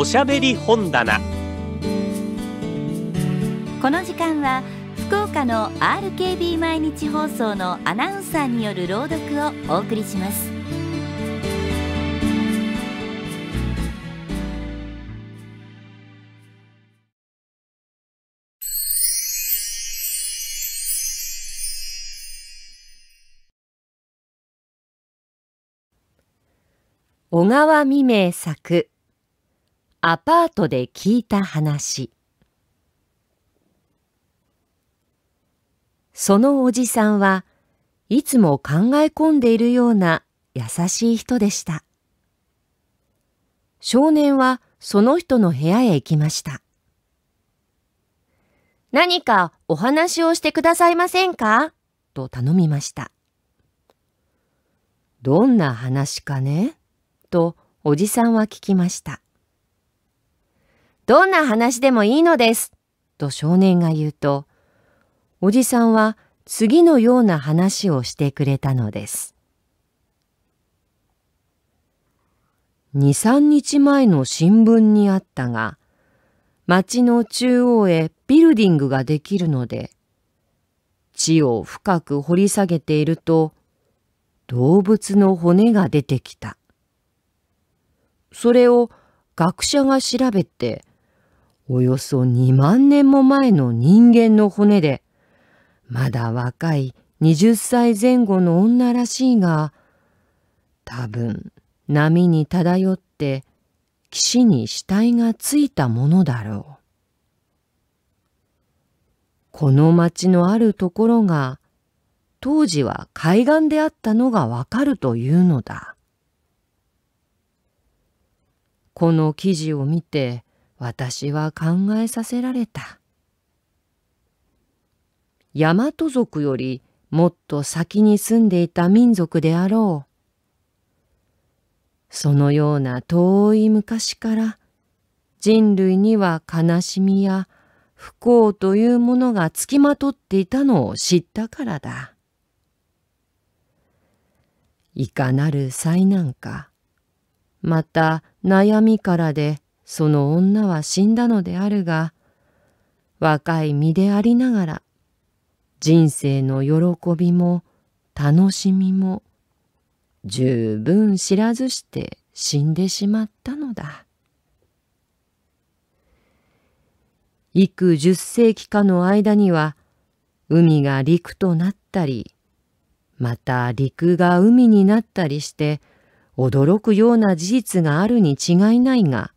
おしゃべり本棚この時間は福岡の RKB 毎日放送のアナウンサーによる朗読をお送りします小川未明作アパートで聞いた話そのおじさんはいつも考え込んでいるような優しい人でした少年はその人の部屋へ行きました何かお話をしてくださいませんかと頼みましたどんな話かねとおじさんは聞きましたどんな話でもいいのです。と少年が言うと、おじさんは次のような話をしてくれたのです。二三日前の新聞にあったが、町の中央へビルディングができるので、地を深く掘り下げていると、動物の骨が出てきた。それを学者が調べて、およそ2万年も前の人間の骨で、まだ若い20歳前後の女らしいが、多分波に漂って岸に死体がついたものだろう。この町のあるところが当時は海岸であったのがわかるというのだ。この記事を見て私は考えさせられた。大和族よりもっと先に住んでいた民族であろう。そのような遠い昔から人類には悲しみや不幸というものがつきまとっていたのを知ったからだ。いかなる災難か、また悩みからでその女は死んだのであるが、若い身でありながら、人生の喜びも楽しみも十分知らずして死んでしまったのだ。幾十世紀かの間には、海が陸となったり、また陸が海になったりして、驚くような事実があるに違いないが、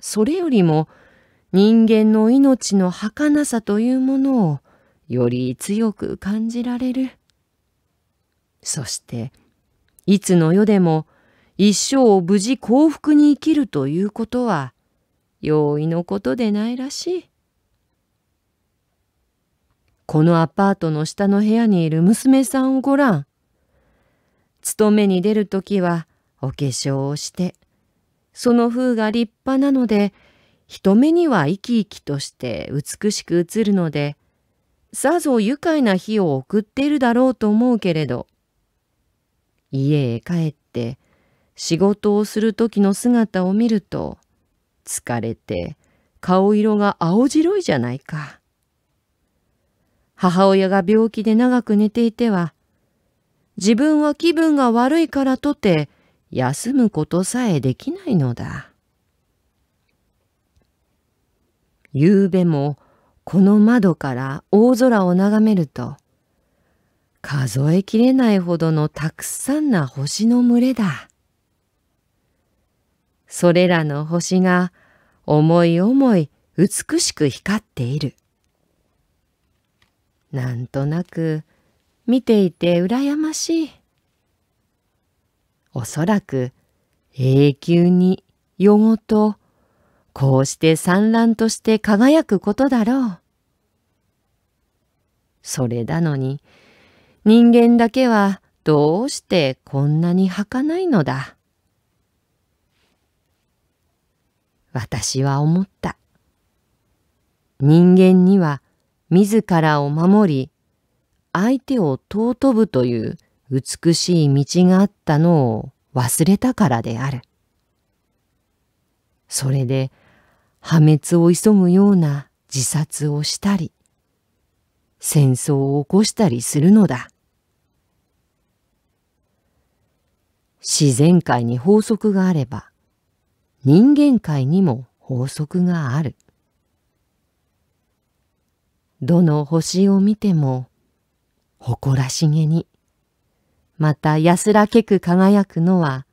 それよりも人間の命の儚さというものをより強く感じられる。そして、いつの世でも一生を無事幸福に生きるということは容易のことでないらしい。このアパートの下の部屋にいる娘さんをご覧。勤めに出るときはお化粧をして、その風が立派なので、人目には生き生きとして美しく映るので、さぞ愉快な日を送っているだろうと思うけれど、家へ帰って仕事をする時の姿を見ると、疲れて顔色が青白いじゃないか。母親が病気で長く寝ていては、自分は気分が悪いからとて、休むことさえできないのだ。ゆうべもこの窓から大空を眺めると、数えきれないほどのたくさんな星の群れだ。それらの星が思い思い美しく光っている。なんとなく見ていて羨ましい。おそらく永久に夜ごとこうして産卵として輝くことだろう。それなのに人間だけはどうしてこんなに儚いのだ。私は思った。人間には自らを守り相手を尊ぶという美しい道があったのを忘れたからである。それで破滅を急ぐような自殺をしたり、戦争を起こしたりするのだ。自然界に法則があれば、人間界にも法則がある。どの星を見ても誇らしげにまた安らけく輝くのは、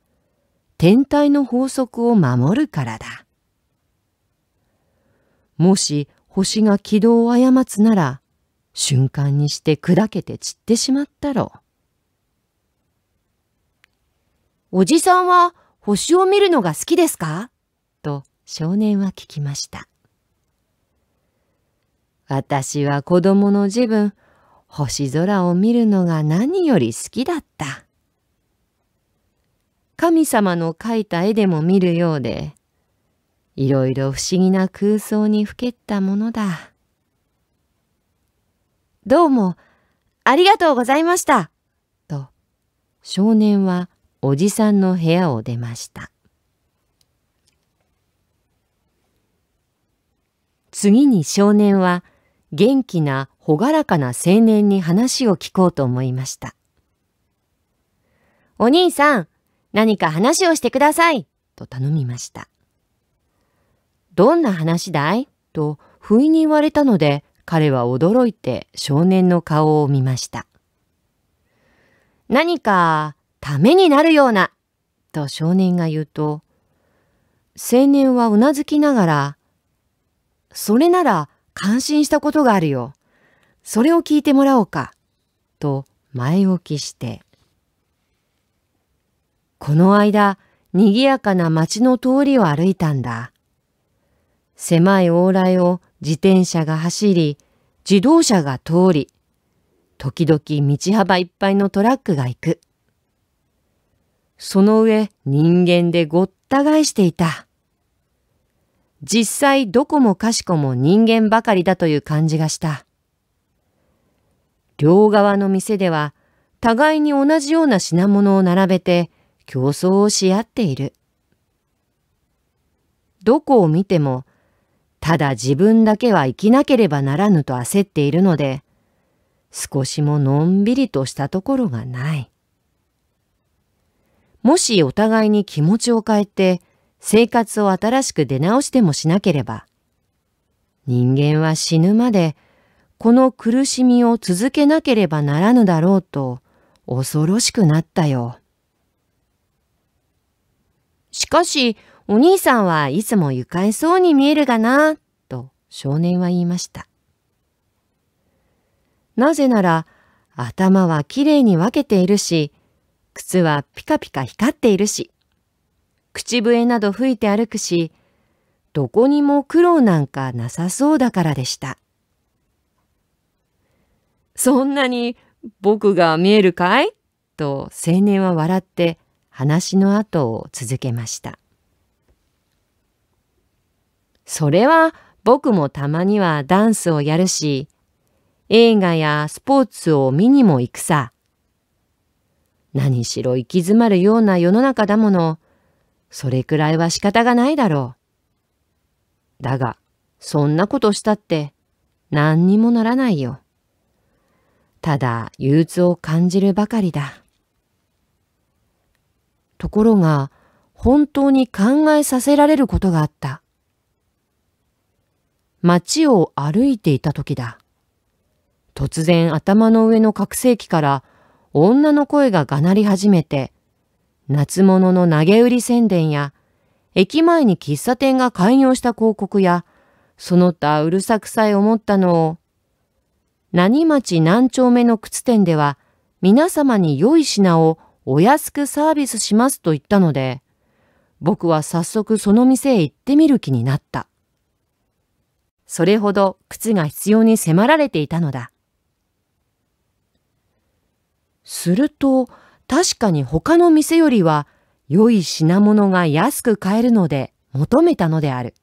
天体の法則を守るからだ。もし星が軌道を過つなら、瞬間にして砕けて散ってしまったろう。おじさんは星を見るのが好きですかと少年は聞きました。私は子供の自分、星空を見るのが何より好きだった。神様の描いた絵でも見るようで、いろいろ不思議な空想にふけったものだ。どうも、ありがとうございました。と、少年はおじさんの部屋を出ました。次に少年は、元気な朗らかな青年に話を聞こうと思いました。お兄さん、何か話をしてください、と頼みました。どんな話だいと不意に言われたので、彼は驚いて少年の顔を見ました。何かためになるような、と少年が言うと、青年はうなずきながら、それなら感心したことがあるよ。それを聞いてもらおうか。と前置きして。この間、賑やかな街の通りを歩いたんだ。狭い往来を自転車が走り、自動車が通り、時々道幅いっぱいのトラックが行く。その上人間でごった返していた。実際どこもかしこも人間ばかりだという感じがした。両側の店では互いに同じような品物を並べて競争をし合っている。どこを見てもただ自分だけは生きなければならぬと焦っているので少しものんびりとしたところがない。もしお互いに気持ちを変えて生活を新しく出直してもしなければ、人間は死ぬまでこの苦しみを続けなければならぬだろうと恐ろしくなったよ。しかし、お兄さんはいつも愉快そうに見えるがな、と少年は言いました。なぜなら、頭はきれいに分けているし、靴はピカピカ光っているし、口笛など吹いて歩くし、どこにも苦労なんかなさそうだからでした。そんなに僕が見えるかいと青年は笑って話の後を続けました。それは僕もたまにはダンスをやるし、映画やスポーツを見にも行くさ。何しろ行き詰まるような世の中だもの。それくらいは仕方がないだろう。だが、そんなことしたって何にもならないよ。ただ憂鬱を感じるばかりだ。ところが、本当に考えさせられることがあった。街を歩いていた時だ。突然頭の上の拡声器から女の声ががなり始めて、夏物の投げ売り宣伝や、駅前に喫茶店が開業した広告や、その他うるさくさい思ったのを、何町何丁目の靴店では、皆様に良い品をお安くサービスしますと言ったので、僕は早速その店へ行ってみる気になった。それほど靴が必要に迫られていたのだ。すると、確かに他の店よりは良い品物が安く買えるので求めたのである。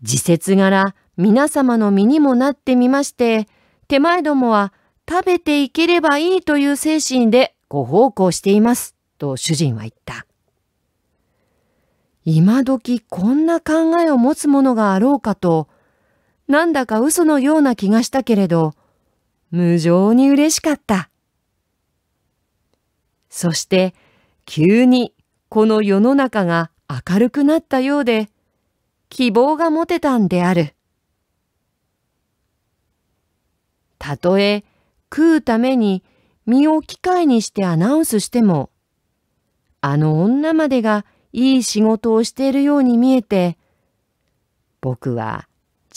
時節柄皆様の身にもなってみまして、手前どもは食べていければいいという精神でご奉公しています、と主人は言った。今時こんな考えを持つものがあろうかと、なんだか嘘のような気がしたけれど、無情に嬉しかった。そして急にこの世の中が明るくなったようで、希望が持てたんである。たとえ食うために身を機械にしてアナウンスしても、あの女までがいい仕事をしているように見えて、僕は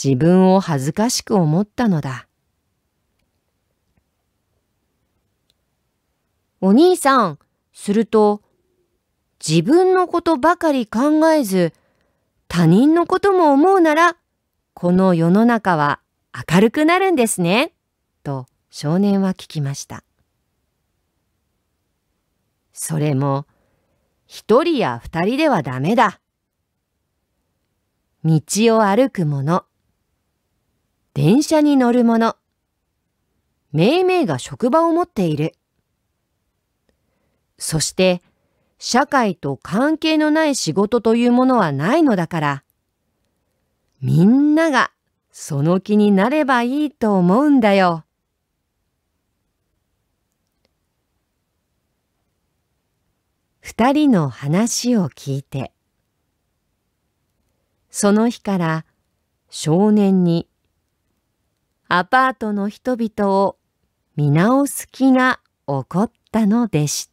自分を恥ずかしく思ったのだ。お兄さん、すると、自分のことばかり考えず、他人のことも思うなら、この世の中は明るくなるんですね、と少年は聞きました。それも、一人や二人ではダメだ。道を歩く者、電車に乗る者、めいめいが職場を持っている。そして、社会と関係のない仕事というものはないのだから、みんながその気になればいいと思うんだよ。二人の話を聞いて、その日から少年にアパートの人々を見直す気が起こったのでした。